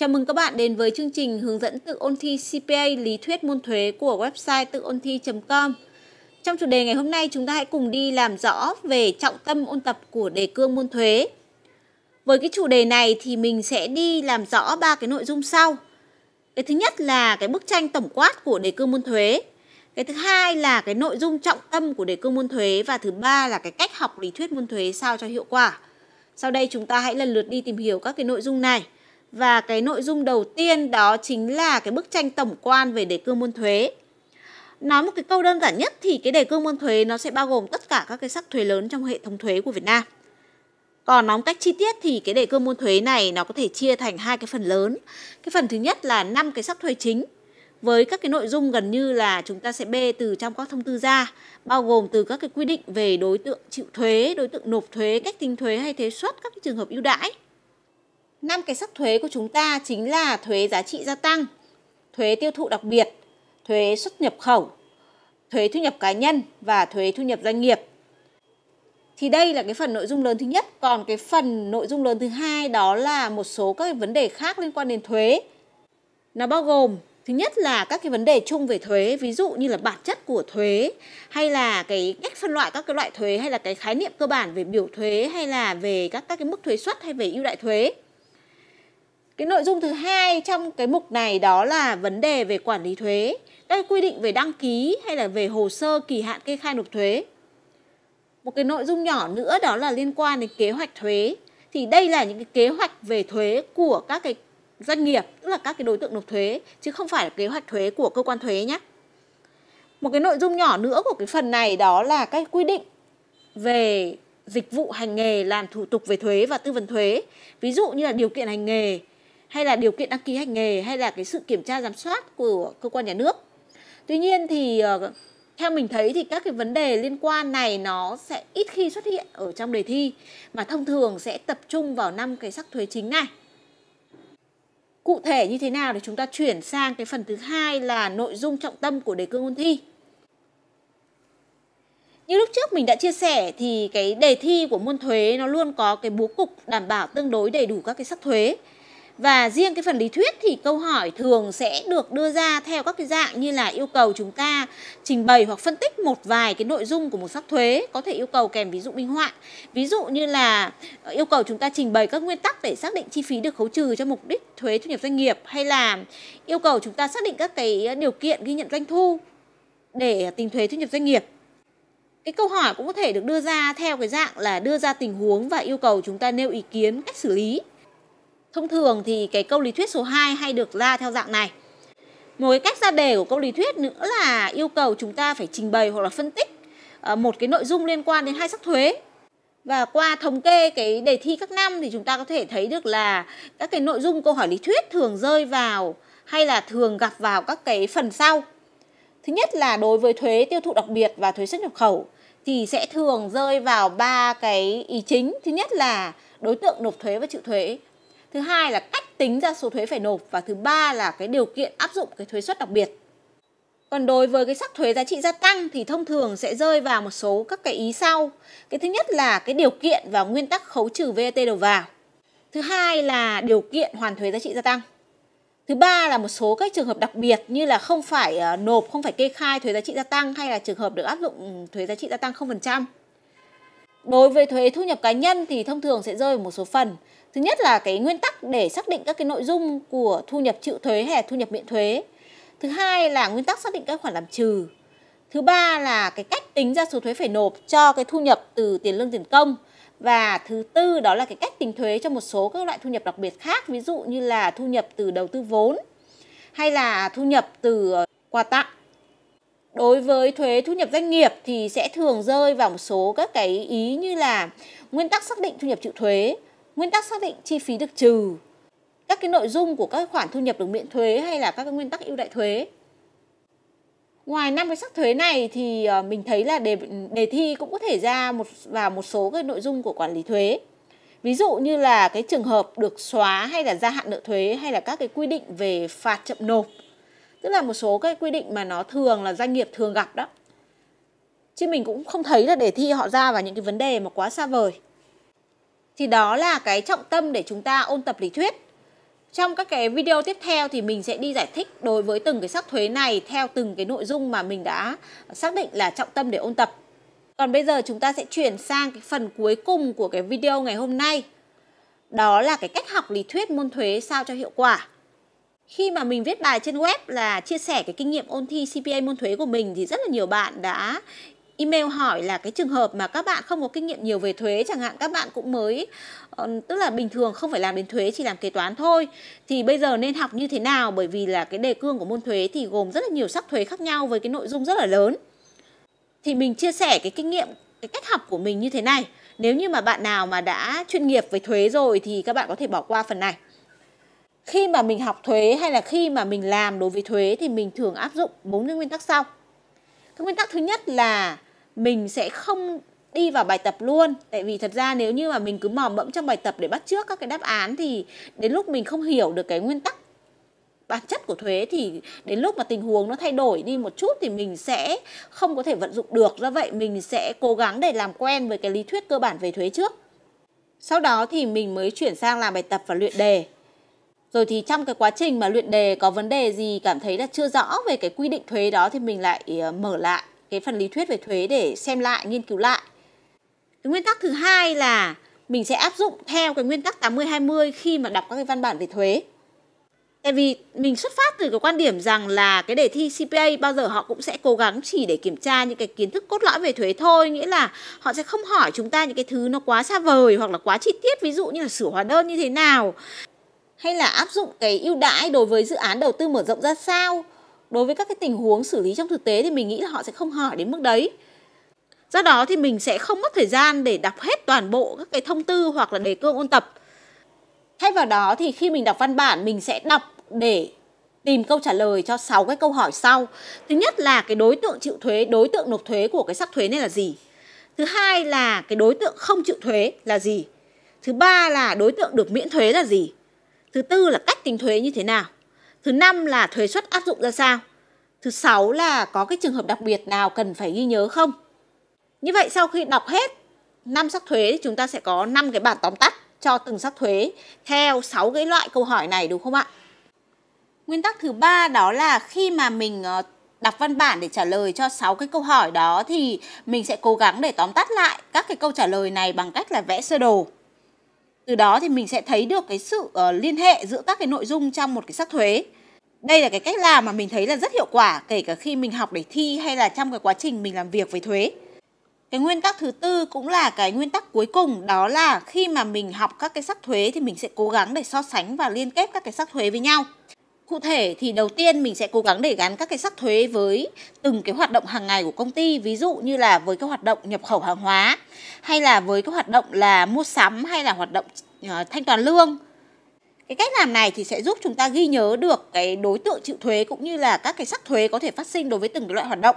Chào mừng các bạn đến với chương trình hướng dẫn tự ôn thi CPA lý thuyết môn thuế của website tự ôn thi.com. Trong chủ đề ngày hôm nay chúng ta hãy cùng đi làm rõ về trọng tâm ôn tập của đề cương môn thuế. Với cái chủ đề này thì mình sẽ đi làm rõ ba cái nội dung sau. Cái thứ nhất là cái bức tranh tổng quát của đề cương môn thuế. Cái thứ hai là cái nội dung trọng tâm của đề cương môn thuế và thứ ba là cái cách học lý thuyết môn thuế sao cho hiệu quả. Sau đây chúng ta hãy lần lượt đi tìm hiểu các cái nội dung này và cái nội dung đầu tiên đó chính là cái bức tranh tổng quan về đề cương môn thuế. Nói một cái câu đơn giản nhất thì cái đề cương môn thuế nó sẽ bao gồm tất cả các cái sắc thuế lớn trong hệ thống thuế của Việt Nam. Còn nói một cách chi tiết thì cái đề cương môn thuế này nó có thể chia thành hai cái phần lớn. Cái phần thứ nhất là năm cái sắc thuế chính với các cái nội dung gần như là chúng ta sẽ bê từ trong các thông tư ra, bao gồm từ các cái quy định về đối tượng chịu thuế, đối tượng nộp thuế, cách tính thuế hay thuế suất, các cái trường hợp ưu đãi năm cái sắc thuế của chúng ta chính là thuế giá trị gia tăng, thuế tiêu thụ đặc biệt, thuế xuất nhập khẩu, thuế thu nhập cá nhân và thuế thu nhập doanh nghiệp. Thì đây là cái phần nội dung lớn thứ nhất, còn cái phần nội dung lớn thứ hai đó là một số các vấn đề khác liên quan đến thuế. Nó bao gồm thứ nhất là các cái vấn đề chung về thuế ví dụ như là bản chất của thuế hay là cái cách phân loại các cái loại thuế hay là cái khái niệm cơ bản về biểu thuế hay là về các các cái mức thuế suất hay về ưu đại thuế cái nội dung thứ hai trong cái mục này đó là vấn đề về quản lý thuế, các quy định về đăng ký hay là về hồ sơ kỳ hạn kê khai nộp thuế. Một cái nội dung nhỏ nữa đó là liên quan đến kế hoạch thuế. Thì đây là những cái kế hoạch về thuế của các cái doanh nghiệp, tức là các cái đối tượng nộp thuế chứ không phải là kế hoạch thuế của cơ quan thuế nhé. Một cái nội dung nhỏ nữa của cái phần này đó là các quy định về dịch vụ hành nghề làm thủ tục về thuế và tư vấn thuế. Ví dụ như là điều kiện hành nghề, hay là điều kiện đăng ký hành nghề hay là cái sự kiểm tra giám sát của cơ quan nhà nước tuy nhiên thì ờ, theo mình thấy thì các cái vấn đề liên quan này nó sẽ ít khi xuất hiện ở trong đề thi mà thông thường sẽ tập trung vào năm cái sắc thuế chính này cụ thể như thế nào để chúng ta chuyển sang cái phần thứ hai là nội dung trọng tâm của đề cương ôn thi như lúc trước mình đã chia sẻ thì cái đề thi của môn thuế nó luôn có cái bố cục đảm bảo tương đối đầy đủ các cái sắc thuế và riêng cái phần lý thuyết thì câu hỏi thường sẽ được đưa ra theo các cái dạng như là yêu cầu chúng ta trình bày hoặc phân tích một vài cái nội dung của một sắc thuế, có thể yêu cầu kèm ví dụ minh họa. Ví dụ như là ờ, yêu cầu chúng ta trình bày các nguyên tắc để xác định chi phí được khấu trừ cho mục đích thuế thu nhập doanh nghiệp hay là yêu cầu chúng ta xác định các cái ờ, điều kiện ghi nhận doanh thu để tính thuế thu nhập doanh nghiệp cái câu hỏi cũng có thể được đưa ra theo cái dạng là đưa ra tình huống và yêu cầu chúng ta nêu ý kiến cách xử lý Thông thường thì cái câu lý thuyết số 2 hay được ra theo dạng này. Một cái cách ra đề của câu lý thuyết nữa là yêu cầu chúng ta phải trình bày hoặc là phân tích ờ, một cái nội dung liên quan đến hai sắc thuế. Và qua thống kê cái đề thi các năm thì chúng ta có thể thấy được là các cái nội dung câu hỏi lý thuyết thường rơi vào hay là thường gặp vào các cái phần sau. Thứ nhất là đối với thuế tiêu thụ đặc biệt và thuế xuất nhập khẩu thì sẽ thường rơi vào ba cái ý chính. Thứ nhất là đối tượng nộp thuế và chịu thuế thứ hai là cách tính ra số thuế phải nộp và thứ ba là cái điều kiện áp dụng cái thuế suất đặc biệt. Còn đối với cái sắc thuế giá trị gia tăng thì thông thường sẽ rơi vào một số các cái ý sau. Cái thứ nhất là cái điều kiện và nguyên tắc khấu trừ VAT e đầu vào. Thứ hai là điều kiện hoàn thuế giá trị gia tăng. Thứ ba là một số các trường hợp đặc biệt như là không phải ờ, nộp, không phải kê khai thuế giá trị gia tăng hay là trường hợp được áp dụng ừ, thuế giá trị gia tăng 0% đối với thuế thu nhập cá nhân thì thông thường sẽ rơi vào một số phần thứ nhất là cái nguyên tắc để xác định các cái nội dung của thu nhập chịu thuế hay thu nhập miễn thuế thứ hai là nguyên tắc xác định các khoản làm trừ thứ ba là cái cách tính ra số thuế phải nộp cho cái thu nhập từ tiền lương tiền công và thứ tư đó là cái cách tính thuế cho một số các loại thu nhập đặc biệt khác ví dụ như là thu nhập từ đầu tư vốn hay là thu nhập từ quà tặng đối với thuế thu nhập doanh nghiệp thì sẽ thường rơi vào một số các cái ý như là nguyên tắc xác định thu nhập chịu thuế, nguyên tắc xác định chi phí được trừ, các cái nội dung của các khoản thu nhập được miễn thuế hay là các cái nguyên tắc ưu đại thuế. Ngoài năm cái sắc thuế này thì ờ, mình thấy là đề đề thi cũng có thể ra một vào một số cái nội dung của quản lý thuế. Ví dụ như là cái trường hợp được xóa hay là gia hạn nợ thuế hay là các cái quy định về phạt chậm nộp tức là một số cái quy định mà nó thường là doanh nghiệp thường gặp đó chứ mình cũng không thấy là để thi họ ra vào những cái vấn đề mà quá xa vời thì đó là cái trọng tâm để chúng ta ôn tập lý thuyết trong các cái video tiếp theo thì mình sẽ đi giải thích đối với từng cái sắc thuế này theo từng cái nội dung mà mình đã xác định là trọng tâm để ôn tập còn bây giờ chúng ta sẽ chuyển sang cái phần cuối cùng của cái video ngày hôm nay đó là cái cách học lý thuyết môn thuế sao cho hiệu quả khi mà mình viết bài trên web là chia sẻ cái kinh nghiệm ôn thi CPA môn thuế của mình thì rất là nhiều bạn đã email hỏi là cái trường hợp mà các bạn không có kinh nghiệm nhiều về thuế chẳng hạn các bạn cũng mới ờ, tức là bình thường không phải làm đến thuế chỉ làm kế toán thôi thì bây giờ nên học như thế nào bởi vì là cái đề cương của môn thuế thì gồm rất là nhiều sắc thuế khác nhau với cái nội dung rất là lớn thì mình chia sẻ cái kinh nghiệm cái cách học của mình như thế này nếu như mà bạn nào mà đã chuyên nghiệp về thuế rồi thì các bạn có thể bỏ qua phần này khi mà mình học thuế hay là khi mà mình làm đối với thuế thì mình thường áp dụng bốn cái nguyên tắc sau cái nguyên tắc thứ nhất là mình sẽ không đi vào bài tập luôn tại vì thật ra nếu như mà mình cứ mò mẫm trong bài tập để bắt trước các cái đáp án thì đến lúc mình không hiểu được cái nguyên tắc bản chất của thuế thì đến lúc mà tình huống nó thay đổi đi một chút thì mình sẽ không có thể vận dụng được do vậy mình sẽ cố gắng để làm quen với cái lý thuyết cơ bản về thuế trước sau đó thì mình mới chuyển sang làm bài tập và luyện đề rồi thì trong cái quá trình mà luyện đề có vấn đề gì cảm thấy là chưa rõ về cái quy định thuế đó thì mình lại ờ, mở lại cái phần lý thuyết về thuế để xem lại, nghiên cứu lại. Cái nguyên tắc thứ hai là mình sẽ áp dụng theo cái nguyên tắc 80-20 khi mà đọc các cái văn bản về thuế. Tại vì mình xuất phát từ cái quan điểm rằng là cái đề thi CPA bao giờ họ cũng sẽ cố gắng chỉ để kiểm tra những cái kiến thức cốt lõi về thuế thôi, nghĩa là họ sẽ không hỏi chúng ta những cái thứ nó quá xa vời hoặc là quá chi tiết, ví dụ như là sửa hóa đơn như thế nào hay là áp dụng cái ưu đãi đối với dự án đầu tư mở rộng ra sao đối với các cái tình huống xử lý trong thực tế thì mình nghĩ là họ sẽ không hỏi đến mức đấy do đó thì mình sẽ không mất thời gian để đọc hết toàn bộ các cái thông tư hoặc là đề cương ôn tập thay vào đó thì khi mình đọc văn bản mình sẽ đọc để tìm câu trả lời cho 6 cái câu hỏi sau. Thứ nhất là cái đối tượng chịu thuế, đối tượng nộp thuế của cái sắc thuế này là gì? Thứ hai là cái đối tượng không chịu thuế là gì? Thứ ba là đối tượng được miễn thuế là gì? Thứ tư là cách tính thuế như thế nào. Thứ năm là thuế suất áp dụng ra sao. Thứ sáu là có cái trường hợp đặc biệt nào cần phải ghi nhớ không. Như vậy sau khi đọc hết năm sắc thuế thì chúng ta sẽ có năm cái bản tóm tắt cho từng sắc thuế theo 6 cái loại câu hỏi này đúng không ạ? Nguyên tắc thứ ba đó là khi mà mình ờ, đọc văn bản để trả lời cho 6 cái câu hỏi đó thì mình sẽ cố gắng để tóm tắt lại các cái câu trả lời này bằng cách là vẽ sơ đồ. Từ đó thì mình sẽ thấy được cái sự uh, liên hệ giữa các cái nội dung trong một cái sắc thuế. Đây là cái cách làm mà mình thấy là rất hiệu quả kể cả khi mình học để thi hay là trong cái quá trình mình làm việc với thuế. Cái nguyên tắc thứ tư cũng là cái nguyên tắc cuối cùng đó là khi mà mình học các cái sắc thuế thì mình sẽ cố gắng để so sánh và liên kết các cái sắc thuế với nhau. Cụ thể thì đầu tiên mình sẽ cố gắng để gắn các cái sắc thuế với từng cái hoạt động hàng ngày của công ty, ví dụ như là với các hoạt động nhập khẩu hàng hóa hay là với các hoạt động là mua sắm hay là hoạt động ờ, thanh toán lương. Cái cách làm này thì sẽ giúp chúng ta ghi nhớ được cái đối tượng chịu thuế cũng như là các cái sắc thuế có thể phát sinh đối với từng cái loại hoạt động.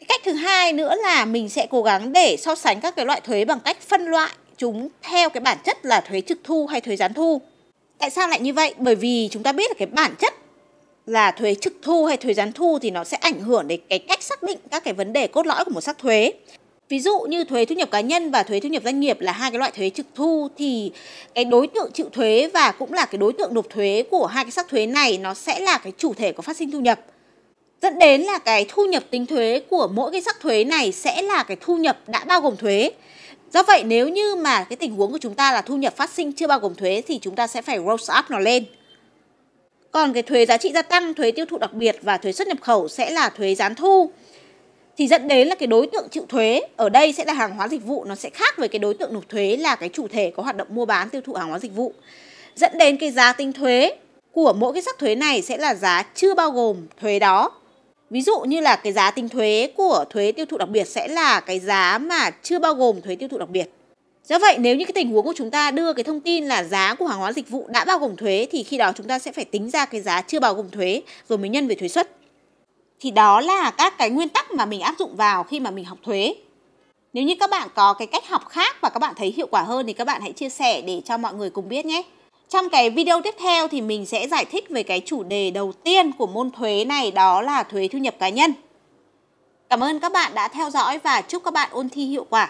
Cái cách thứ hai nữa là mình sẽ cố gắng để so sánh các cái loại thuế bằng cách phân loại chúng theo cái bản chất là thuế trực thu hay thuế gián thu. Tại sao lại như vậy? Bởi vì chúng ta biết là cái bản chất là thuế trực thu hay thuế gián thu thì nó sẽ ảnh hưởng đến cái cách xác định các cái vấn đề cốt lõi của một sắc thuế. Ví dụ như thuế thu nhập cá nhân và thuế thu nhập doanh nghiệp là hai cái loại thuế trực thu thì cái đối tượng chịu thuế và cũng là cái đối tượng nộp thuế của hai cái sắc thuế này nó sẽ là cái chủ thể của phát sinh thu nhập. Dẫn đến là cái thu nhập tính thuế của mỗi cái sắc thuế này sẽ là cái thu nhập đã bao gồm thuế. Do vậy nếu như mà cái tình huống của chúng ta là thu nhập phát sinh chưa bao gồm thuế thì chúng ta sẽ phải gross up nó lên. Còn cái thuế giá trị gia tăng, thuế tiêu thụ đặc biệt và thuế xuất nhập khẩu sẽ là thuế gián thu. Thì dẫn đến là cái đối tượng chịu thuế ở đây sẽ là hàng hóa dịch vụ nó sẽ khác với cái đối tượng nộp thuế là cái chủ thể có hoạt động mua bán tiêu thụ hàng hóa dịch vụ. Dẫn đến cái giá tính thuế của mỗi cái sắc thuế này sẽ là giá chưa bao gồm thuế đó Ví dụ như là cái giá tính thuế của thuế tiêu thụ đặc biệt sẽ là cái giá mà chưa bao gồm thuế tiêu thụ đặc biệt. Do vậy nếu như cái tình huống của chúng ta đưa cái thông tin là giá của hàng hóa dịch vụ đã bao gồm thuế thì khi đó chúng ta sẽ phải tính ra cái giá chưa bao gồm thuế rồi mới nhân về thuế suất. Thì đó là các cái nguyên tắc mà mình áp dụng vào khi mà mình học thuế. Nếu như các bạn có cái cách học khác và các bạn thấy hiệu quả hơn thì các bạn hãy chia sẻ để cho mọi người cùng biết nhé. Trong cái video tiếp theo thì mình sẽ giải thích về cái chủ đề đầu tiên của môn thuế này đó là thuế thu nhập cá nhân. Cảm ơn các bạn đã theo dõi và chúc các bạn ôn thi hiệu quả.